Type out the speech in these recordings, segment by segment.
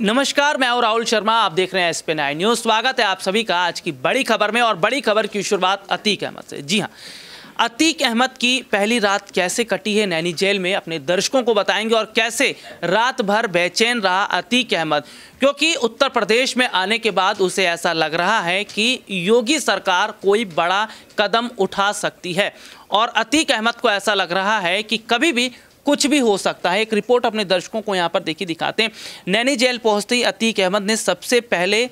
नमस्कार मैं और राहुल शर्मा आप देख रहे हैं एस पे नाइन न्यूज स्वागत है आप सभी का आज की बड़ी खबर में और बड़ी खबर की शुरुआत अतीक अहमद से जी हाँ अतीक अहमद की पहली रात कैसे कटी है नैनी जेल में अपने दर्शकों को बताएंगे और कैसे रात भर बेचैन रहा अतीक अहमद क्योंकि उत्तर प्रदेश में आने के बाद उसे ऐसा लग रहा है कि योगी सरकार कोई बड़ा कदम उठा सकती है और अतीक अहमद को ऐसा लग रहा है कि कभी भी कुछ भी हो सकता है एक रिपोर्ट अपने दर्शकों को यहाँ पर देखिए दिखाते हैं नैनी जेल पहुँचते ही अतीक अहमद ने सबसे पहले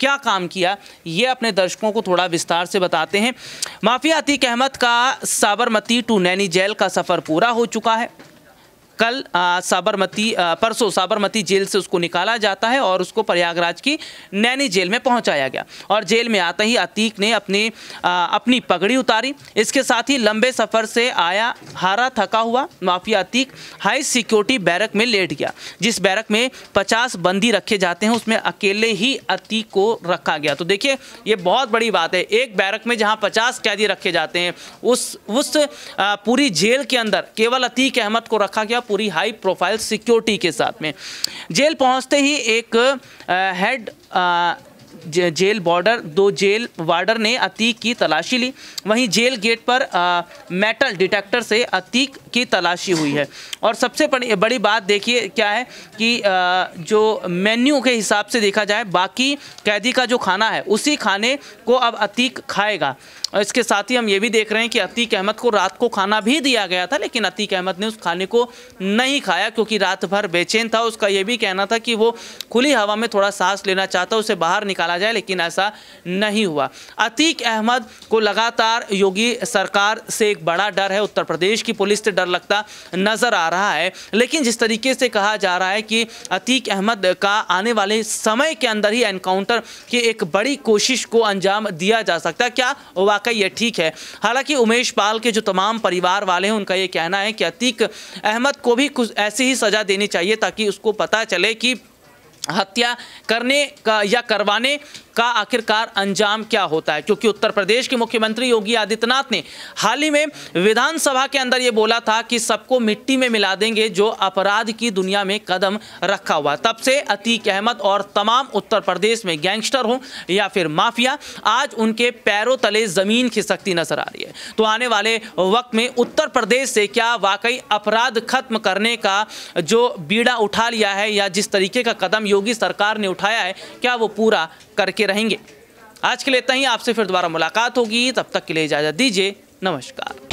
क्या काम किया ये अपने दर्शकों को थोड़ा विस्तार से बताते हैं माफिया अतीक अहमद का साबरमती टू नैनी जेल का सफ़र पूरा हो चुका है कल साबरमती परसों साबरमती जेल से उसको निकाला जाता है और उसको प्रयागराज की नैनी जेल में पहुंचाया गया और जेल में आते ही अतीक ने अपने आ, अपनी पगड़ी उतारी इसके साथ ही लंबे सफ़र से आया हारा थका हुआ mafia Atiq high security barrack में लेट गया जिस बैरक में पचास बंदी रखे जाते हैं उसमें अकेले ही अतीक को रखा गया तो देखिए ये बहुत बड़ी बात है एक बैरक में जहाँ पचास कैदी रखे जाते हैं उस उस पूरी जेल के अंदर केवल अतीक अहमद को रखा गया पूरी हाई प्रोफाइल सिक्योरिटी के साथ में जेल पहुंचते ही एक हेड जेल बॉर्डर दो जेल वार्डर ने अतीक की तलाशी ली वहीं जेल गेट पर आ, मेटल डिटेक्टर से अतीक की तलाशी हुई है और सबसे बड़ी बड़ी बात देखिए क्या है कि आ, जो मेन्यू के हिसाब से देखा जाए बाकी कैदी का जो खाना है उसी खाने को अब अतीक खाएगा और इसके साथ ही हम ये भी देख रहे हैं कि अतीक अहमद को रात को खाना भी दिया गया था लेकिन अतीक अहमद ने उस खाने को नहीं खाया क्योंकि रात भर बेचैन था उसका ये भी कहना था कि वो खुली हवा में थोड़ा सांस लेना चाहता उसे बाहर निकाला आ जाए लेकिन ऐसा नहीं हुआ अतीक अहमद को लगातार योगी सरकार से एक बड़ा डर है उत्तर प्रदेश की पुलिस से डर लगता नज़र आ रहा है लेकिन जिस तरीके से कहा जा रहा है कि अतीक अहमद का आने वाले समय के अंदर ही एनकाउंटर की एक बड़ी कोशिश को अंजाम दिया जा सकता क्या वाकई ये ठीक है हालांकि उमेश पाल के जो तमाम परिवार वाले हैं उनका ये कहना है कि अतीक अहमद को भी कुछ ऐसी ही सज़ा देनी चाहिए ताकि उसको पता चले कि हत्या करने का या करवाने का आखिरकार अंजाम क्या होता है क्योंकि उत्तर प्रदेश के मुख्यमंत्री योगी आदित्यनाथ ने हाल ही में विधानसभा के अंदर ये बोला था कि सबको मिट्टी में मिला देंगे जो अपराध की दुनिया में कदम रखा हुआ तब से अतीक अहमद और तमाम उत्तर प्रदेश में गैंगस्टर हों या फिर माफिया आज उनके पैरों तले जमीन खिसकती नजर आ रही है तो आने वाले वक्त में उत्तर प्रदेश से क्या वाकई अपराध खत्म करने का जो बीड़ा उठा लिया है या जिस तरीके का कदम योगी सरकार ने उठाया है क्या वो पूरा करके के रहेंगे आज के लिए इतना ही आपसे फिर दोबारा मुलाकात होगी तब तक के लिए इजाज़त दीजिए नमस्कार